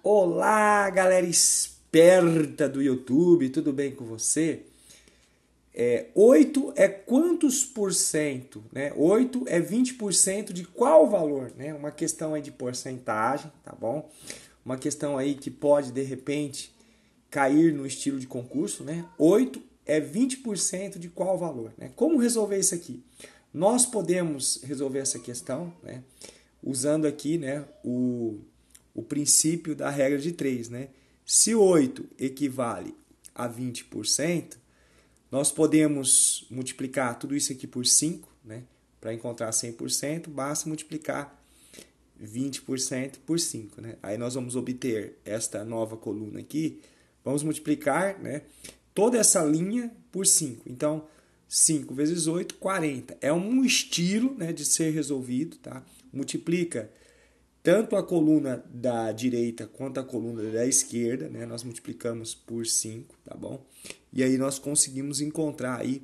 Olá, galera esperta do YouTube, tudo bem com você? É, 8 é quantos por cento? Né? 8 é 20% de qual valor? Né? Uma questão aí de porcentagem, tá bom? Uma questão aí que pode, de repente, cair no estilo de concurso, né? 8 é 20% de qual valor? Né? Como resolver isso aqui? Nós podemos resolver essa questão, né? Usando aqui, né, o o princípio da regra de 3, né? Se 8 equivale a 20%, nós podemos multiplicar tudo isso aqui por 5, né? Para encontrar 100%, basta multiplicar 20% por 5, né? Aí nós vamos obter esta nova coluna aqui, vamos multiplicar, né, toda essa linha por 5. Então, 5 vezes 8, 40. É um estilo, né, de ser resolvido, tá? Multiplica tanto a coluna da direita quanto a coluna da esquerda, né? Nós multiplicamos por 5, tá bom? E aí nós conseguimos encontrar aí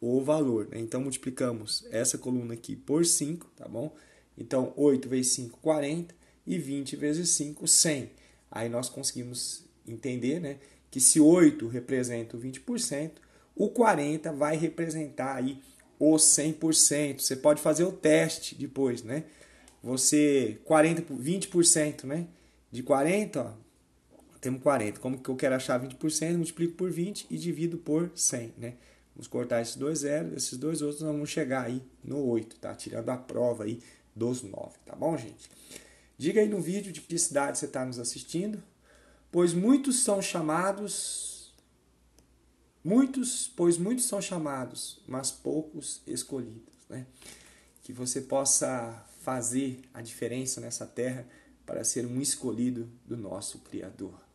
o valor, né? Então multiplicamos essa coluna aqui por 5, tá bom? Então 8 vezes 5, 40 e 20 vezes 5, 100. Aí nós conseguimos entender, né, que se 8 representa o 20%, o 40 vai representar aí o 100%. Você pode fazer o teste depois, né? você 40, 20%, né? De 40, ó, temos 40. Como que eu quero achar 20%? Multiplico por 20 e divido por 100, né? Vamos cortar esses dois zeros, esses dois outros, nós vamos chegar aí no 8, tá? Tirando a prova aí dos 9, tá bom, gente? Diga aí no vídeo de que cidade você está nos assistindo, pois muitos são chamados, muitos, pois muitos são chamados, mas poucos escolhidos, né? Que você possa fazer a diferença nessa terra para ser um escolhido do nosso Criador.